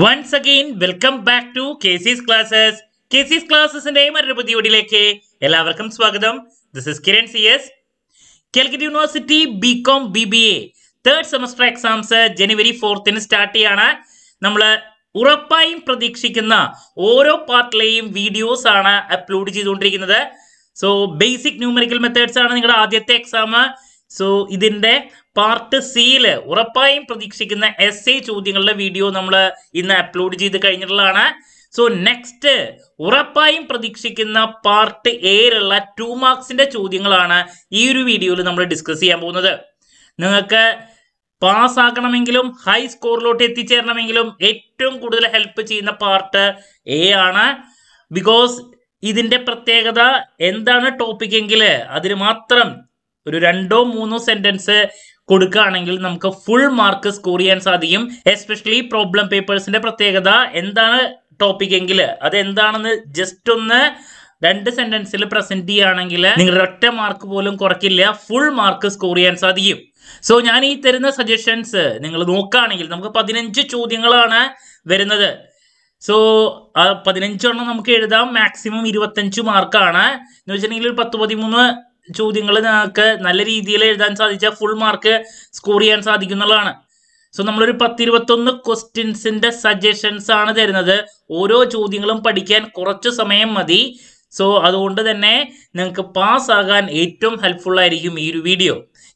once again welcome back to KC's classes KC's ക്ലാസ്സസിന്റെ മറ്റൊരു പുതിയ വീഡിയോയിലേക്ക് എല്ലാവർക്കും സ്വാഗതം this is Kiran C S Calicut university B com B B A third semester exams ജനുവരി ഫോർത്തിന് സ്റ്റാർട്ട് ചെയ്യാണ് നമ്മൾ ഉറപ്പായും പ്രതീക്ഷിക്കുന്ന ഓരോ പാർട്ടിലെയും വീഡിയോസ് ആണ് അപ്ലോഡ് ചെയ്തുകൊണ്ടിരിക്കുന്നത് സോ ബേസിക് ന്യൂമറിക്കൽ മെത്തേഡ്സ് ആണ് നിങ്ങളുടെ ആദ്യത്തെ എക്സാം സോ ഇതിൻ്റെ പാർട്ട് സിയിൽ ഉറപ്പായും പ്രതീക്ഷിക്കുന്ന എസ് ഐ ചോദ്യങ്ങളുടെ വീഡിയോ നമ്മൾ ഇന്ന് അപ്ലോഡ് ചെയ്ത് കഴിഞ്ഞിട്ടുള്ളതാണ് സോ നെക്സ്റ്റ് ഉറപ്പായും പ്രതീക്ഷിക്കുന്ന പാർട്ട് എയിലുള്ള ടു മാർക്സിന്റെ ചോദ്യങ്ങളാണ് ഈ ഒരു വീഡിയോയിൽ നമ്മൾ ഡിസ്കസ് ചെയ്യാൻ പോകുന്നത് നിങ്ങൾക്ക് പാസ്സാക്കണമെങ്കിലും ഹൈ സ്കോറിലോട്ട് എത്തിച്ചേരണമെങ്കിലും ഏറ്റവും കൂടുതൽ ഹെൽപ്പ് ചെയ്യുന്ന പാർട്ട് എ ആണ് ബിക്കോസ് ഇതിന്റെ പ്രത്യേകത എന്താണ് ടോപ്പിക് എങ്കിൽ അതിന് മാത്രം ഒരു രണ്ടോ മൂന്നോ സെന്റൻസ് കൊടുക്കുകയാണെങ്കിൽ നമുക്ക് ഫുൾ മാർക്ക് സ്കോർ ചെയ്യാൻ സാധിക്കും എസ്പെഷ്യലി പ്രോബ്ലം പേപ്പേഴ്സിന്റെ പ്രത്യേകത എന്താണ് ടോപ്പിക് എങ്കിൽ അത് എന്താണെന്ന് ജസ്റ്റ് ഒന്ന് രണ്ട് സെന്റൻസിൽ പ്രസന്റ് ചെയ്യുകയാണെങ്കിൽ നിങ്ങൾ ഒറ്റ മാർക്ക് പോലും കുറയ്ക്കില്ല ഫുൾ മാർക്ക് സ്കോർ ചെയ്യാൻ സാധിക്കും സോ ഞാൻ ഈ തരുന്ന സജഷൻസ് നിങ്ങൾ നോക്കുകയാണെങ്കിൽ നമുക്ക് പതിനഞ്ച് ചോദ്യങ്ങളാണ് വരുന്നത് സോ പതിനഞ്ചെണ്ണം നമുക്ക് എഴുതാം മാക്സിമം ഇരുപത്തഞ്ച് മാർക്കാണ് എന്ന് വെച്ചിട്ടുണ്ടെങ്കിൽ ഒരു പത്ത് പതിമൂന്ന് ചോദ്യങ്ങൾ നിങ്ങൾക്ക് നല്ല രീതിയിൽ എഴുതാൻ സാധിച്ചാൽ ഫുൾ മാർക്ക് സ്കോർ ചെയ്യാൻ സാധിക്കും എന്നുള്ളതാണ് സോ നമ്മളൊരു പത്തിരുപത്തൊന്ന് ക്വസ്റ്റ്യൻസിന്റെ സജഷൻസ് ആണ് തരുന്നത് ഓരോ ചോദ്യങ്ങളും പഠിക്കാൻ കുറച്ച് സമയം മതി സോ അതുകൊണ്ട് തന്നെ നിങ്ങൾക്ക് പാസ് ആകാൻ ഏറ്റവും ഹെൽപ്ഫുൾ ആയിരിക്കും ഈ ഒരു വീഡിയോ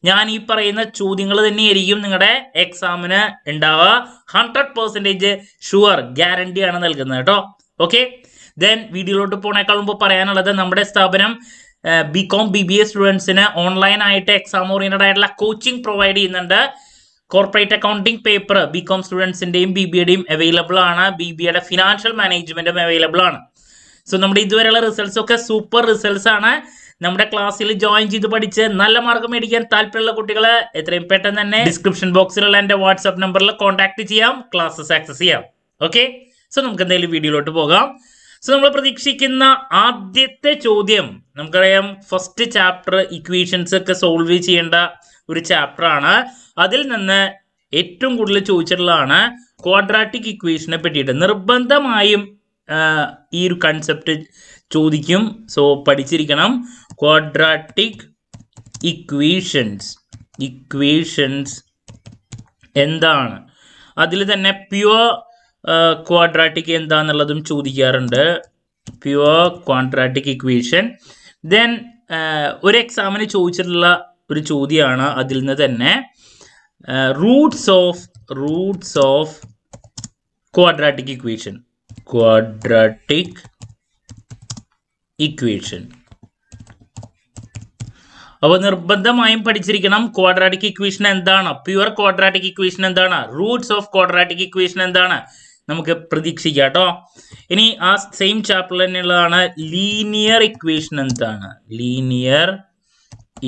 ഞാൻ ഈ പറയുന്ന ചോദ്യങ്ങൾ തന്നെയായിരിക്കും നിങ്ങളുടെ എക്സാമിന് ഉണ്ടാവുക ഹൺഡ്രഡ് പെർസെൻറ്റേജ് ഷുവർ ഗ്യാരണ്ടിയാണ് നൽകുന്നത് കേട്ടോ ഓക്കെ ദെൻ വീഡിയോയിലോട്ട് പോണേക്കാൾ മുമ്പ് പറയാനുള്ളത് നമ്മുടെ സ്ഥാപനം B com B B A സ്റ്റുഡൻസിന് ഓൺലൈനായിട്ട് എക്സാം ഓറിയൻറ്റഡ് ആയിട്ടുള്ള കോച്ചിങ് പ്രൊവൈഡ് ചെയ്യുന്നുണ്ട് corporate accounting paper B com സ്റ്റുഡൻസിൻ്റെയും ബി ബി എയുടെയും അവൈലബിൾ ആണ് ബി ബി എയുടെ ഫിനാൻഷ്യൽ മാനേജ്മെൻറ്റും അവൈലബിൾ ആണ് സോ നമ്മുടെ ഇതുവരെയുള്ള റിസൾട്ട്സ് ഒക്കെ സൂപ്പർ റിസൾട്ട്സ് ആണ് നമ്മുടെ ക്ലാസ്സിൽ ജോയിൻ ചെയ്ത് പഠിച്ച് നല്ല മാർക്ക് മേടിക്കാൻ താല്പര്യമുള്ള കുട്ടികൾ എത്രയും പെട്ടെന്ന് തന്നെ ഡിസ്ക്രിപ്ഷൻ ബോക്സിലുള്ള എൻ്റെ വാട്സ്ആപ്പ് നമ്പറിൽ കോൺടാക്ട് ചെയ്യാം ക്ലാസ്സസ് ആക്സസ് ചെയ്യാം ഓക്കെ സോ നമുക്ക് എന്തെങ്കിലും വീഡിയോയിലോട്ട് പോകാം സോ നമ്മൾ പ്രതീക്ഷിക്കുന്ന ആദ്യത്തെ ചോദ്യം നമുക്കറിയാം ഫസ്റ്റ് ചാപ്റ്റർ ഇക്വേഷൻസ് ഒക്കെ സോൾവ് ചെയ്യേണ്ട ഒരു ചാപ്റ്റർ ആണ് അതിൽ നിന്ന് ഏറ്റവും കൂടുതൽ ചോദിച്ചിട്ടുള്ളതാണ് ക്വാഡ്രാറ്റിക് ഇക്വേഷനെ പറ്റിയിട്ട് നിർബന്ധമായും ഈ ഒരു കൺസെപ്റ്റ് ചോദിക്കും സോ പഠിച്ചിരിക്കണം ക്വാഡ്രാറ്റിക് ഇക്വേഷൻസ് ഇക്വേഷൻസ് എന്താണ് അതിൽ തന്നെ പ്യുവർ ക്വാഡ്രാറ്റിക് എന്താന്നുള്ളതും ചോദിക്കാറുണ്ട് പ്യുവർ ക്വാഡ്രാറ്റിക് ഇക്വേഷൻ ദെൻ ഒരു എക്സാമിന് ചോദിച്ചിട്ടുള്ള ഒരു ചോദ്യമാണ് അതിൽ നിന്ന് തന്നെ roots of roots of quadratic equation quadratic equation അപ്പോൾ നിർബന്ധമായും പഠിച്ചിരിക്കണം ക്വാഡ്രാറ്റിക് ഇക്വേഷൻ എന്താണ് പ്യുവർ ക്വാഡ്രാറ്റിക് ഇക്വേഷൻ എന്താണ് റൂട്ട്സ് ഓഫ് ക്വാഡ്രാറ്റിക് ഇക്വേഷൻ എന്താണ് നമുക്ക് പ്രതീക്ഷിക്കാം കേട്ടോ ഇനി ആ സെയിം ചാപ്റ്ററിൽ തന്നെയുള്ളതാണ് ലീനിയർ ഇക്വേഷൻ എന്താണ് ലീനിയർ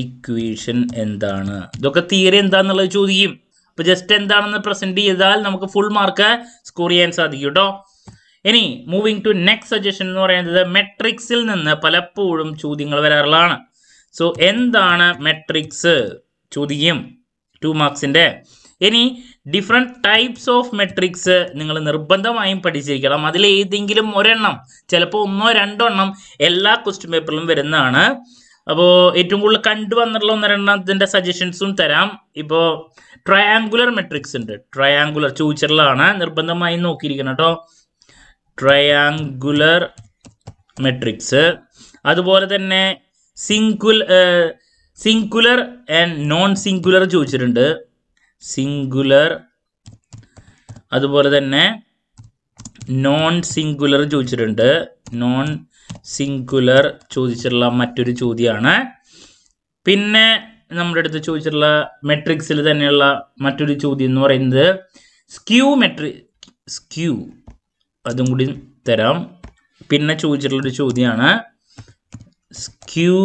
ഇക്വേഷൻ എന്താണ് ഇതൊക്കെ തിയറി എന്താണെന്നുള്ളത് ചോദിക്കും അപ്പൊ ജസ്റ്റ് എന്താണെന്ന് പ്രസന്റ് ചെയ്താൽ നമുക്ക് ഫുൾ മാർക്ക് സ്കോർ ചെയ്യാൻ സാധിക്കും കേട്ടോ ഇനി മൂവിങ് ടു നെക്സ്റ്റ് സജഷൻ എന്ന് പറയുന്നത് മെട്രിക്സിൽ നിന്ന് പലപ്പോഴും ചോദ്യങ്ങൾ വരാറുള്ളതാണ് സോ എന്താണ് മെട്രിക്സ് ചോദിക്കും ടു മാർക്സിന്റെ ഇനി ഡിഫറെൻറ്റ് ടൈപ്സ് ഓഫ് മെട്രിക്സ് നിങ്ങൾ നിർബന്ധമായും പഠിച്ചിരിക്കണം അതിൽ ഏതെങ്കിലും ഒരെണ്ണം ചിലപ്പോൾ ഒന്നോ രണ്ടോ എണ്ണം എല്ലാ ക്വസ്റ്റ്യൻ പേപ്പറിലും വരുന്നതാണ് അപ്പോൾ ഏറ്റവും കൂടുതൽ കണ്ടുവന്നിട്ടുള്ള ഒന്ന് രണ്ടാമത്തിൻ്റെ സജഷൻസും തരാം ഇപ്പോൾ ട്രയാങ്കുലർ മെട്രിക്സ് ഉണ്ട് ട്രയാങ്കുലർ ചൂച്ചറിലാണ് നിർബന്ധമായും നോക്കിയിരിക്കണം കേട്ടോ ട്രയാങ്കുലർ മെട്രിക്സ് അതുപോലെ തന്നെ സിങ്കുൽ സിങ്കുലർ ആൻഡ് നോൺ സിങ്കുലർ ചോദിച്ചിട്ടുണ്ട് സിംഗുലർ അതുപോലെ തന്നെ നോൺ സിംഗുലർ ചോദിച്ചിട്ടുണ്ട് നോൺ സിംഗുലർ ചോദിച്ചിട്ടുള്ള മറ്റൊരു ചോദ്യമാണ് പിന്നെ നമ്മുടെ അടുത്ത് ചോദിച്ചിട്ടുള്ള മെട്രിക്സിൽ തന്നെയുള്ള മറ്റൊരു ചോദ്യം എന്ന് പറയുന്നത് സ്ക്യൂ മെട്രി സ്ക്യൂ അതും കൂടി തരാം പിന്നെ ചോദിച്ചിട്ടുള്ളൊരു ചോദ്യമാണ് skew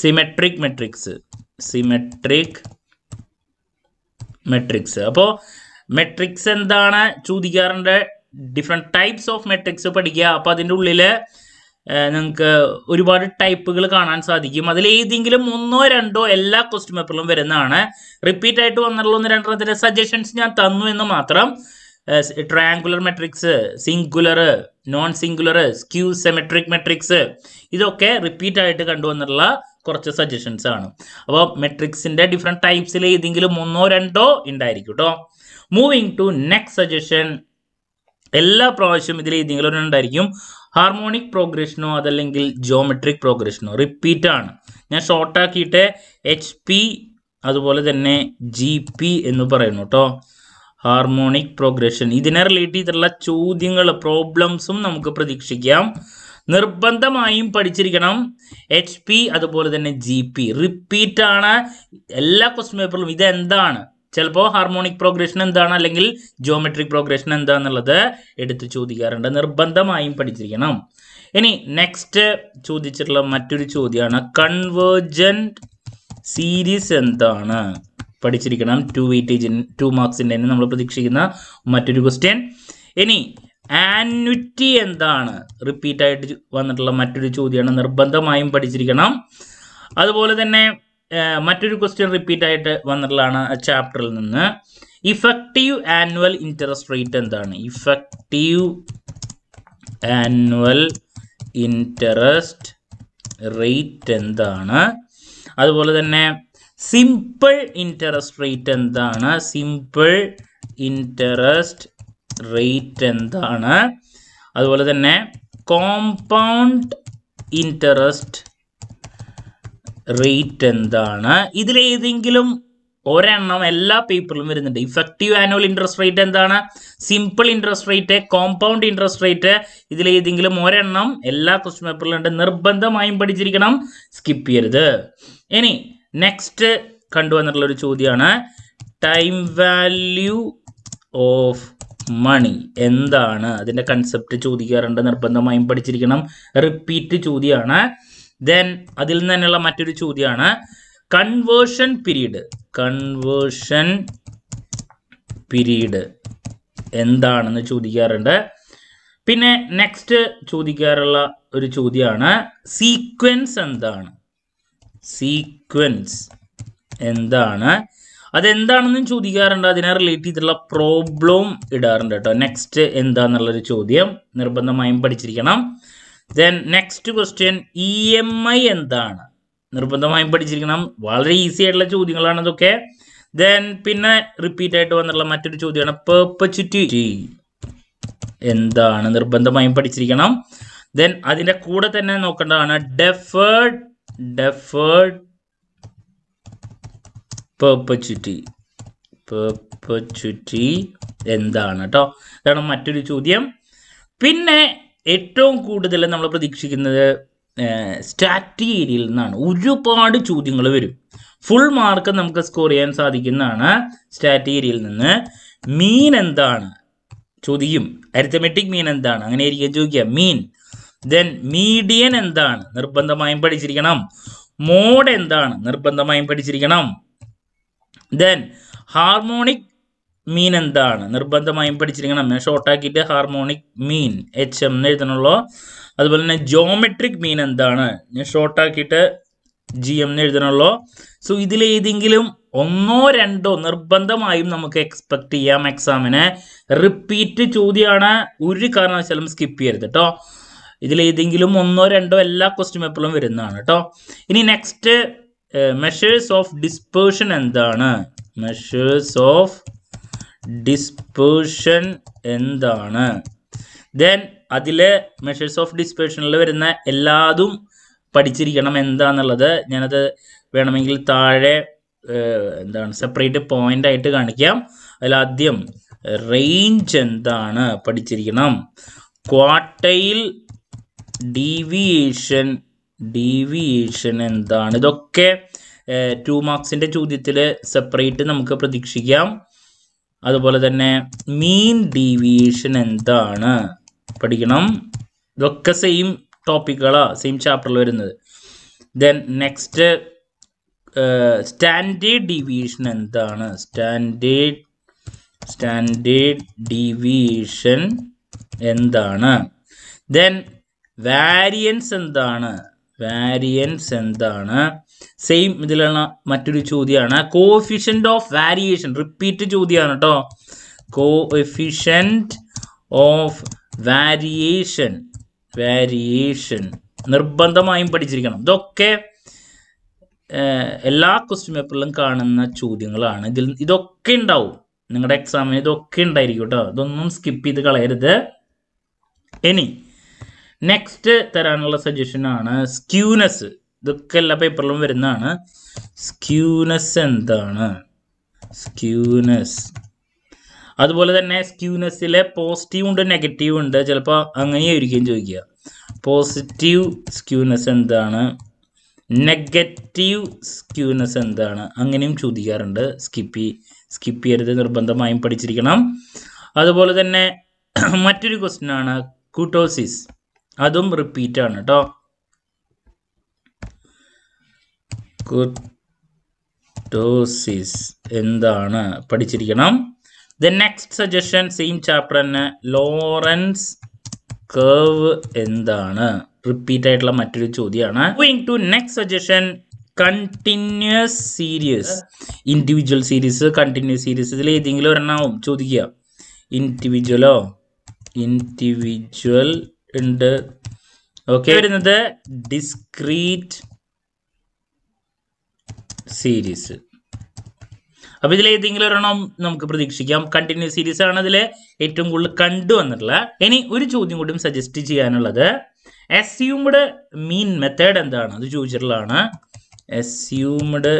symmetric matrix symmetric matrix അപ്പോൾ മെട്രിക്സ് എന്താണ് ചോദിക്കാറുണ്ട് ഡിഫറെൻ്റ് ടൈപ്സ് ഓഫ് മെട്രിക്സ് പഠിക്കുക അപ്പോൾ അതിൻ്റെ ഉള്ളിൽ നിങ്ങൾക്ക് ഒരുപാട് ടൈപ്പുകൾ കാണാൻ സാധിക്കും അതിൽ ഏതെങ്കിലും ഒന്നോ രണ്ടോ എല്ലാ ക്വസ്റ്റ്യൻ പേപ്പറിലും വരുന്നതാണ് റിപ്പീറ്റ് ആയിട്ട് വന്നിട്ടുള്ള ഒന്ന് രണ്ടെണ്ണത്തിൻ്റെ സജഷൻസ് ഞാൻ തന്നു എന്ന് മാത്രം triangular matrix singular non singular skew symmetric matrix ഇതൊക്കെ റിപ്പീറ്റ് ആയിട്ട് കണ്ടുവന്നിട്ടുള്ള കുറച്ച് സജഷൻസ് ആണ് അപ്പോൾ മെട്രിക്സിൻ്റെ ഡിഫറെൻറ്റ് ടൈപ്സിൽ ഏതെങ്കിലും ഒന്നോ രണ്ടോ ഉണ്ടായിരിക്കും കേട്ടോ മൂവിങ് ടു നെക്സ്റ്റ് സജഷൻ എല്ലാ പ്രാവശ്യവും ഇതിൽ ഏതെങ്കിലും ഉണ്ടായിരിക്കും ഹാർമോണിക് പ്രോഗ്രഷനോ അതല്ലെങ്കിൽ ജോമെട്രിക് പ്രോഗ്രഷനോ റിപ്പീറ്റ് ആണ് ഞാൻ ഷോർട്ടാക്കിയിട്ട് എച്ച് പി അതുപോലെ തന്നെ ജി പി എന്ന് പറയുന്നു കേട്ടോ ഹാർമോണിക് പ്രോഗ്രഷൻ ഇതിനെ റിലേറ്റ് ചെയ്തിട്ടുള്ള ചോദ്യങ്ങൾ പ്രോബ്ലംസും നമുക്ക് പ്രതീക്ഷിക്കാം നിർബന്ധമായും പഠിച്ചിരിക്കണം എച്ച് പി അതുപോലെ തന്നെ ജി പി റിപ്പീറ്റ് ആണ് എല്ലാ ക്വസ്റ്റ്യൻ പേപ്പറിലും ഇതെന്താണ് ചിലപ്പോൾ ഹാർമോണിക് പ്രോഗ്രഷൻ എന്താണ് അല്ലെങ്കിൽ ജോമെട്രിക് പ്രോഗ്രഷൻ എന്താണെന്നുള്ളത് എടുത്ത് ചോദിക്കാറുണ്ട് നിർബന്ധമായും പഠിച്ചിരിക്കണം ഇനി നെക്സ്റ്റ് ചോദിച്ചിട്ടുള്ള മറ്റൊരു ചോദ്യമാണ് കൺവേർജൻറ്റ് സീരീസ് എന്താണ് പഠിച്ചിരിക്കണം ടു വെയിറ്റേജ് ടു മാർക്സിൻ്റെ നമ്മൾ പ്രതീക്ഷിക്കുന്ന മറ്റൊരു ക്വസ്റ്റ്യൻ ഇനി ആന്വിറ്റി എന്താണ് റിപ്പീറ്റ് ആയിട്ട് വന്നിട്ടുള്ള മറ്റൊരു ചോദ്യമാണ് നിർബന്ധമായും പഠിച്ചിരിക്കണം അതുപോലെ തന്നെ മറ്റൊരു ക്വസ്റ്റ്യൻ റിപ്പീറ്റ് ആയിട്ട് വന്നിട്ടുള്ളതാണ് ചാപ്റ്ററിൽ നിന്ന് ഇഫക്റ്റീവ് ആനുവൽ ഇൻട്രസ്റ്റ് റേറ്റ് എന്താണ് ഇഫക്റ്റീവ് ആനുവൽ ഇൻട്രസ്റ്റ് റേറ്റ് എന്താണ് അതുപോലെ തന്നെ സിമ്പിൾ ഇൻട്രസ്റ്റ് റേറ്റ് എന്താണ് സിമ്പിൾ ഇൻട്രസ്റ്റ് റേറ്റ് എന്താണ് അതുപോലെ തന്നെ കോമ്പൗണ്ട് ഇൻട്രസ്റ്റ് റേറ്റ് എന്താണ് ഇതിലേതെങ്കിലും ഒരെണ്ണം എല്ലാ പേപ്പറിലും വരുന്നുണ്ട് ഇഫക്റ്റീവ് ആനുവൽ ഇൻട്രസ്റ്റ് റേറ്റ് എന്താണ് simple interest rate compound interest rate ഇതിലേതെങ്കിലും ഒരെണ്ണം എല്ലാ ക്വസ്റ്റ്യൻ ഉണ്ട് നിർബന്ധമായും പഠിച്ചിരിക്കണം സ്കിപ്പ് ചെയ്യരുത് ഇനി നെക്സ്റ്റ് കണ്ടുവന്നിട്ടുള്ള ഒരു ചോദ്യമാണ് ടൈം വാല്യൂ ഓഫ് മണി എന്താണ് അതിൻ്റെ കൺസെപ്റ്റ് ചോദിക്കാറുണ്ട് നിർബന്ധമായും പഠിച്ചിരിക്കണം റിപ്പീറ്റ് ചോദ്യമാണ് ദെൻ അതിൽ നിന്ന് തന്നെയുള്ള മറ്റൊരു ചോദ്യമാണ് കൺവേർഷൻ പീരീഡ് കൺവേർഷൻ പീരീഡ് എന്താണെന്ന് ചോദിക്കാറുണ്ട് പിന്നെ നെക്സ്റ്റ് ചോദിക്കാറുള്ള ഒരു ചോദ്യമാണ് സീക്വൻസ് എന്താണ് സീക്വൻസ് എന്താണ് അതെന്താണെന്നും ചോദിക്കാറുണ്ട് അതിനെ റിലേറ്റ് ചെയ്തിട്ടുള്ള പ്രോബ്ലം ഇടാറുണ്ട് കേട്ടോ നെക്സ്റ്റ് എന്താന്നുള്ളൊരു ചോദ്യം നിർബന്ധമായും പഠിച്ചിരിക്കണം then next question E M I എന്താണ് നിർബന്ധമായും പഠിച്ചിരിക്കണം വളരെ ഈസി ആയിട്ടുള്ള ചോദ്യങ്ങളാണ് ഇതൊക്കെ ദെൻ പിന്നെ റിപ്പീറ്റ് ആയിട്ട് വന്നിട്ടുള്ള മറ്റൊരു ചോദ്യമാണ് പേർപ്പച്വിറ്റി എന്താണ് നിർബന്ധമായും പഠിച്ചിരിക്കണം ദെൻ അതിൻ്റെ കൂടെ തന്നെ നോക്കേണ്ടതാണ് ഡെഫേർഡ് ഡെഫേർഡ് പെർപ്പച്വിറ്റി പെർപ്പച്വിറ്റി എന്താണ് കേട്ടോ ഇതാണ് മറ്റൊരു ചോദ്യം പിന്നെ ഏറ്റവും കൂടുതൽ നമ്മൾ പ്രതീക്ഷിക്കുന്നത് സ്റ്റാറ്റി നിന്നാണ് ഒരുപാട് ചോദ്യങ്ങൾ വരും ഫുൾ മാർക്ക് നമുക്ക് സ്കോർ ചെയ്യാൻ സാധിക്കുന്നതാണ് സ്റ്റാറ്റി നിന്ന് മീൻ എന്താണ് ചോദിക്കും അരിത്തമെറ്റിക് മീൻ എന്താണ് അങ്ങനെ ആയിരിക്കും ചോദിക്കുക മീൻ ദെൻ മീഡിയൻ എന്താണ് നിർബന്ധമായും പഠിച്ചിരിക്കണം മോഡ് എന്താണ് നിർബന്ധമായും പഠിച്ചിരിക്കണം ദെൻ ഹാർമോണിക് മീൻ എന്താണ് നിർബന്ധമായും പഠിച്ചിരിക്കണം ഷോർട്ടാക്കിയിട്ട് ഹാർമോണിക് മീൻ എച്ച് എം എന്ന് എഴുതണുള്ളൂ അതുപോലെ തന്നെ ജോമെട്രിക് മീൻ എന്താണ് ഞാൻ ഷോർട്ടാക്കിയിട്ട് ജി എം എന്ന് എഴുതണുള്ളൂ സോ ഇതിലേതെങ്കിലും ഒന്നോ രണ്ടോ നിർബന്ധമായും നമുക്ക് എക്സ്പെക്ട് ചെയ്യാം എക്സാമിന് റിപ്പീറ്റ് ചോദ്യമാണ് ഒരു കാരണവശാലും സ്കിപ്പ് ചെയ്യരുത് കേട്ടോ ഇതിലേതെങ്കിലും ഒന്നോ രണ്ടോ എല്ലാ ക്വസ്റ്റ്യൻ പേപ്പറിലും വരുന്നതാണ് കേട്ടോ ഇനി നെക്സ്റ്റ് മെഷേഴ്സ് ഓഫ് ഡിസ്പേർഷൻ എന്താണ് മെഷേഴ്സ് ഓഫ് ഡിസ്പേർഷൻ എന്താണ് ദെൻ അതിലെ മെഷേഴ്സ് ഓഫ് ഡിസ്പേർഷനിൽ വരുന്ന എല്ലാതും പഠിച്ചിരിക്കണം എന്താണെന്നുള്ളത് ഞാനത് വേണമെങ്കിൽ താഴെ എന്താണ് സെപ്പറേറ്റ് പോയിന്റ് ആയിട്ട് കാണിക്കാം അതിലാദ്യം റേഞ്ച് എന്താണ് പഠിച്ചിരിക്കണം ക്വാട്ടയിൽ ഡീവിയേഷൻ ഡീവിയേഷൻ എന്താണ് ഇതൊക്കെ ടു മാർക്സിന്റെ ചോദ്യത്തിൽ സെപ്പറേറ്റ് നമുക്ക് പ്രതീക്ഷിക്കാം അതുപോലെ തന്നെ മീൻ ഡീവിയേഷൻ എന്താണ് പഠിക്കണം ഇതൊക്കെ സെയിം ടോപ്പിക്കുകളാ സെയിം ചാപ്റ്ററിൽ വരുന്നത് ദെൻ നെക്സ്റ്റ് സ്റ്റാൻഡേർഡ് ഡീവിയേഷൻ എന്താണ് സ്റ്റാൻഡേർഡ് സ്റ്റാൻഡേർഡ് ഡീവിയേഷൻ എന്താണ് ദെൻ വാരിയൻസ് എന്താണ് വാരിയൻസ് എന്താണ് സെയിം ഇതിലുള്ള മറ്റൊരു ചോദ്യമാണ് കോഫിഷ്യൻ്റ് ഓഫ് വാരിയേഷൻ റിപ്പീറ്റ് ചോദ്യമാണ് കേട്ടോ കോഫിഷ്യൻ്റ് ഓഫ് വാരിയേഷൻ വാരിയേഷൻ നിർബന്ധമായും പഠിച്ചിരിക്കണം ഇതൊക്കെ എല്ലാ ക്വസ്റ്റ്യൻ പേപ്പറിലും കാണുന്ന ചോദ്യങ്ങളാണ് ഇതിൽ ഇതൊക്കെ ഉണ്ടാവും നിങ്ങളുടെ എക്സാമിന് ഇതൊക്കെ ഉണ്ടായിരിക്കും കേട്ടോ ഇതൊന്നും സ്കിപ്പ് ചെയ്ത് കളയരുത് ഇനി നെക്സ്റ്റ് തരാനുള്ള സജഷൻ ആണ് സ്ക്യൂനസ് ഇതൊക്കെ എല്ലാ പേപ്പറിലും വരുന്നതാണ് സ്ക്യൂനസ് എന്താണ് സ്ക്യൂനസ് അതുപോലെ തന്നെ സ്ക്യൂനസിലെ പോസിറ്റീവ് ഉണ്ട് നെഗറ്റീവ് ഉണ്ട് ചിലപ്പോൾ അങ്ങനെയായിരിക്കും ചോദിക്കുക പോസിറ്റീവ് സ്ക്യൂനസ് എന്താണ് നെഗറ്റീവ് സ്ക്യൂനസ് എന്താണ് അങ്ങനെയും ചോദിക്കാറുണ്ട് സ്കിപ്പ് സ്കിപ്പ് ചെയ്യരുത് നിർബന്ധമായും പഠിച്ചിരിക്കണം അതുപോലെ തന്നെ മറ്റൊരു ക്വസ്റ്റ്യൻ ആണ് കൂട്ടോസിസ് അതും റിപ്പീറ്റ് ആണ് കേട്ടോ കുർട്ടോസിസ് എന്താണ് പഠിച്ചിരിക്കണം the next suggestion same chapter തന്നെ ലോറൻസ് കർവ് എന്താണ് റിപ്പീറ്റ് ആയിട്ടുള്ള മറ്റൊരു ചോദ്യമാണ് going to next suggestion continuous series individual series continuous series ഇതിൽ ഏതെങ്കിലും ഒരെണ്ണം ചോദിക്കുക ഇൻഡിവിജ്വലോ ഇൻഡിവിജ്വൽ ഉണ്ട് ഓക്കെ വരുന്നത് ഡിസ്ക്രീറ്റ് സീരീസ് അപ്പൊ ഇതിൽ ഏതെങ്കിലും ഒരെണ്ണം നമുക്ക് പ്രതീക്ഷിക്കാം കണ്ടിന്യൂസ് സീരീസ് ആണ് അതിൽ ഏറ്റവും കൂടുതൽ കണ്ടു വന്നിട്ടുള്ള ഇനി ഒരു ചോദ്യം കൂടി സജസ്റ്റ് ചെയ്യാനുള്ളത് അസ്യൂംഡ് മീൻ മെത്തേഡ് എന്താണ് അത് ചോദിച്ചിട്ടുള്ളതാണ് അസ്യൂംഡ്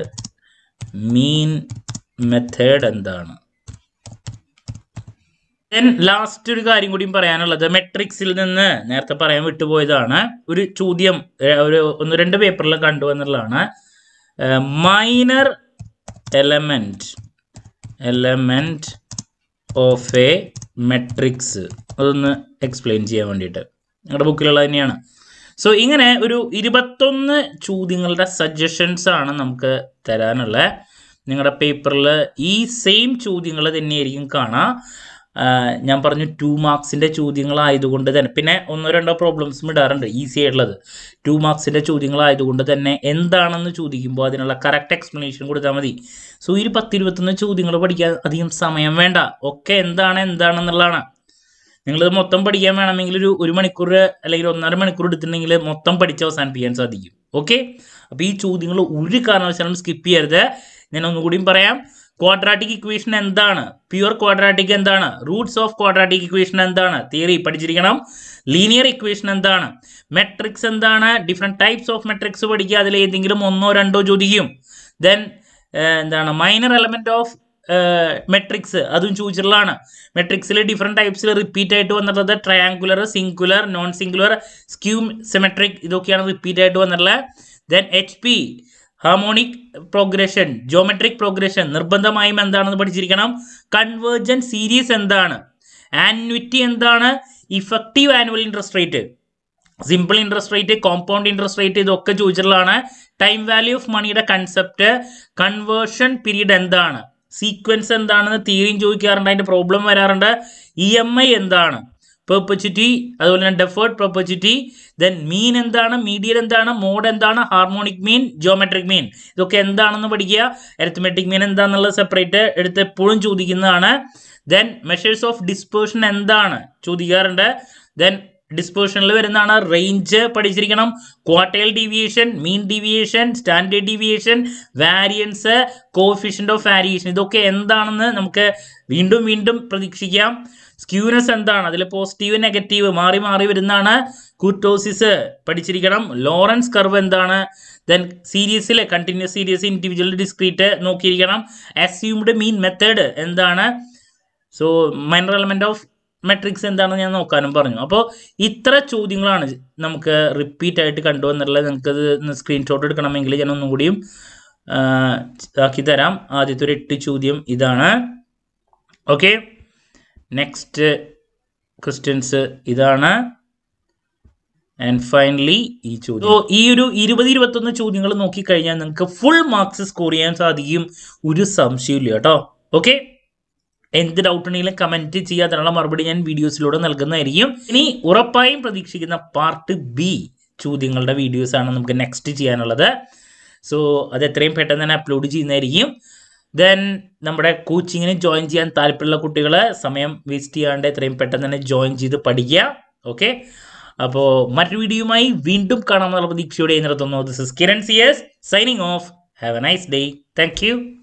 മീൻ മെത്തേഡ് എന്താണ് ദെൻ ലാസ്റ്റ് ഒരു കാര്യം കൂടിയും പറയാനുള്ളത് മെട്രിക്സിൽ നിന്ന് നേരത്തെ പറയാൻ വിട്ടുപോയതാണ് ഒരു ചോദ്യം ഒരു ഒന്ന് രണ്ട് പേപ്പറിൽ കണ്ടു എന്നുള്ളതാണ് minor element element of a matrix അതൊന്ന് എക്സ്പ്ലെയിൻ ചെയ്യാൻ വേണ്ടിയിട്ട് നിങ്ങളുടെ ബുക്കിലുള്ളത് തന്നെയാണ് സോ ഇങ്ങനെ ഒരു ഇരുപത്തൊന്ന് ചോദ്യങ്ങളുടെ സജഷൻസ് ആണ് നമുക്ക് തരാനുള്ളത് നിങ്ങളുടെ പേപ്പറിൽ ഈ സെയിം ചോദ്യങ്ങൾ തന്നെയായിരിക്കും കാണാം ഞാൻ പറഞ്ഞു ടു മാർക്സിൻ്റെ ചോദ്യങ്ങളായതുകൊണ്ട് തന്നെ പിന്നെ ഒന്നോ രണ്ടോ പ്രോബ്ലംസും ഇടാറുണ്ട് ഈസി ആയിട്ടുള്ളത് ടു മാർക്സിൻ്റെ ചോദ്യങ്ങളായതുകൊണ്ട് തന്നെ എന്താണെന്ന് ചോദിക്കുമ്പോൾ അതിനുള്ള കറക്റ്റ് എക്സ്പ്ലനേഷൻ കൊടുത്താൽ മതി സോ ഈ പത്തിരുപത്തൊന്ന് ചോദ്യങ്ങൾ പഠിക്കാൻ അധികം സമയം വേണ്ട ഒക്കെ എന്താണ് എന്താണെന്നുള്ളതാണ് നിങ്ങളിത് മൊത്തം പഠിക്കാൻ വേണമെങ്കിൽ ഒരു ഒരു മണിക്കൂർ അല്ലെങ്കിൽ ഒന്നര മണിക്കൂർ എടുത്തിട്ടുണ്ടെങ്കിൽ മൊത്തം പഠിച്ച് അവസാനിപ്പിക്കാൻ സാധിക്കും ഓക്കെ അപ്പോൾ ഈ ചോദ്യങ്ങൾ ഒരു കാരണവശാലും സ്കിപ്പ് ചെയ്യരുത് ഞാൻ ഒന്നുകൂടിയും പറയാം ക്വാഡ്രാറ്റിക് ഇക്വേഷൻ എന്താണ് പ്യുവർ ക്വാഡ്രാറ്റിക് എന്താണ് റൂട്ട്സ് ഓഫ് ക്വാഡ്രാറ്റിക് ഇക്വേഷൻ എന്താണ് തിയറി പഠിച്ചിരിക്കണം ലീനിയർ ഇക്വേഷൻ എന്താണ് മെട്രിക്സ് എന്താണ് ഡിഫറെൻറ്റ് ടൈപ്സ് ഓഫ് മെട്രിക്സ് പഠിക്കുക അതിൽ ഏതെങ്കിലും ഒന്നോ രണ്ടോ ചോദിക്കും ദെൻ എന്താണ് മൈനർ എലമെൻറ്റ് ഓഫ് മെട്രിക്സ് അതും ചോദിച്ചിട്ടുള്ളതാണ് മെട്രിക്സിൽ ഡിഫറെൻറ്റ് ടൈപ്സിൽ റിപ്പീറ്റ് ആയിട്ട് വന്നിട്ടുള്ളത് triangular singular non singular skew symmetric ഇതൊക്കെയാണ് റിപ്പീറ്റ് ആയിട്ട് വന്നിട്ടുള്ളത് then H P harmonic progression geometric progression നിർബന്ധമായും എന്താണെന്ന് പഠിച്ചിരിക്കണം കൺവേർജൻ സീരീസ് എന്താണ് ആന്വിറ്റി എന്താണ് effective annual interest rate simple interest rate compound interest rate ഇതൊക്കെ ചോദിച്ചിട്ടുള്ളതാണ് ടൈം വാല്യൂ ഓഫ് മണിയുടെ കൺസെപ്റ്റ് കൺവേർഷൻ പീരീഡ് എന്താണ് സീക്വൻസ് എന്താണെന്ന് തീരെയും ചോദിക്കാറുണ്ട് അതിൻ്റെ പ്രോബ്ലം വരാറുണ്ട് ഇ എം ഐ എന്താണ് പെർപ്പച്വിറ്റി അതുപോലെ തന്നെ ഡെഫേർഡ് പെർപ്പച്വിറ്റി ദെൻ മീൻ എന്താണ് മീഡിയൻ എന്താണ് മോഡ് എന്താണ് ഹാർമോണിക് മീൻ ജോമെട്രിക് മീൻ ഇതൊക്കെ എന്താണെന്ന് പഠിക്കുക അരിത്മെറ്റിക് മീൻ എന്താണെന്നുള്ളത് സെപ്പറേറ്റ് എടുത്ത് എപ്പോഴും ചോദിക്കുന്നതാണ് ദെൻ മെഷേഴ്സ് ഓഫ് ഡിസ്പേഴ്ഷൻ എന്താണ് ചോദിക്കാറുണ്ട് ദെൻ ഡിസ്പോഷനിൽ വരുന്നതാണ് റേഞ്ച് പഠിച്ചിരിക്കണം quartile deviation mean deviation standard deviation variance coefficient of variation ഇതൊക്കെ എന്താണെന്ന് നമുക്ക് വീണ്ടും വീണ്ടും പ്രതീക്ഷിക്കാം സ്ക്യൂനസ് എന്താണ് അതിൽ പോസിറ്റീവ് നെഗറ്റീവ് മാറി മാറി വരുന്നതാണ് കൂറ്റോസിസ് പഠിച്ചിരിക്കണം ലോറൻസ് കർവ് എന്താണ് ദെൻ സീരീസിലെ കണ്ടിന്യൂസ് സീരീസ് ഇൻഡിവിജ്വൽ ഡിസ്ക്രീറ്റ് നോക്കിയിരിക്കണം അസ്യൂംഡ് മീൻ മെത്തേഡ് എന്താണ് so minor element of matrix എന്താണെന്ന് ഞാൻ നോക്കാനും പറഞ്ഞു അപ്പോൾ ഇത്ര ചോദ്യങ്ങളാണ് നമുക്ക് റിപ്പീറ്റ് ആയിട്ട് കണ്ടുവന്നിട്ടുള്ളത് നിങ്ങൾക്കത് സ്ക്രീൻഷോട്ട് എടുക്കണമെങ്കിൽ ഞാൻ ഒന്നും കൂടിയും ആക്കി തരാം ആദ്യത്തെ ഒരു എട്ട് ചോദ്യം ഇതാണ് ഓക്കെ നെക്സ്റ്റ് ക്വസ്റ്റ്യൻസ് ഇതാണ് ആൻഡ് ഫൈനലി ഈ ചോദ്യം സോ ഈ ഒരു ഇരുപത് ഇരുപത്തൊന്ന് ചോദ്യങ്ങൾ നോക്കിക്കഴിഞ്ഞാൽ നിങ്ങൾക്ക് ഫുൾ മാർക്സ് സ്കോർ ചെയ്യാൻ സാധിക്കും ഒരു സംശയമില്ല കേട്ടോ ഓക്കെ എന്ത് ഡൗട്ട് ഉണ്ടെങ്കിലും കമന്റ് ചെയ്യുക മറുപടി ഞാൻ വീഡിയോസിലൂടെ നൽകുന്നതായിരിക്കും ഇനി ഉറപ്പായും പ്രതീക്ഷിക്കുന്ന പാർട്ട് ബി ചോദ്യങ്ങളുടെ വീഡിയോസാണ് നമുക്ക് നെക്സ്റ്റ് ചെയ്യാനുള്ളത് സോ അത് എത്രയും പെട്ടെന്ന് തന്നെ അപ്ലോഡ് ചെയ്യുന്നതായിരിക്കും ദെൻ നമ്മുടെ കോച്ചിങ്ങിന് ജോയിൻ ചെയ്യാൻ താല്പര്യമുള്ള കുട്ടികൾ സമയം വേസ്റ്റ് ചെയ്യാണ്ട് എത്രയും പെട്ടെന്ന് തന്നെ ജോയിൻ ചെയ്ത് പഠിക്കുക ഓക്കെ അപ്പോൾ മറ്റൊരു വീഡിയോയുമായി വീണ്ടും കാണാമെന്നുള്ള പ്രതീക്ഷയോടെ നിർത്തുന്നു this is Kiran C S signing off have a nice day thank